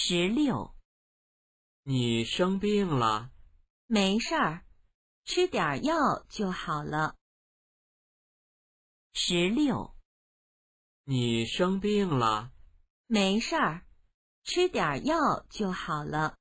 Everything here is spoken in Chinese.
十六，你生病了，没事儿，吃点药就好了。十六，你生病了，没事儿，吃点药就好了。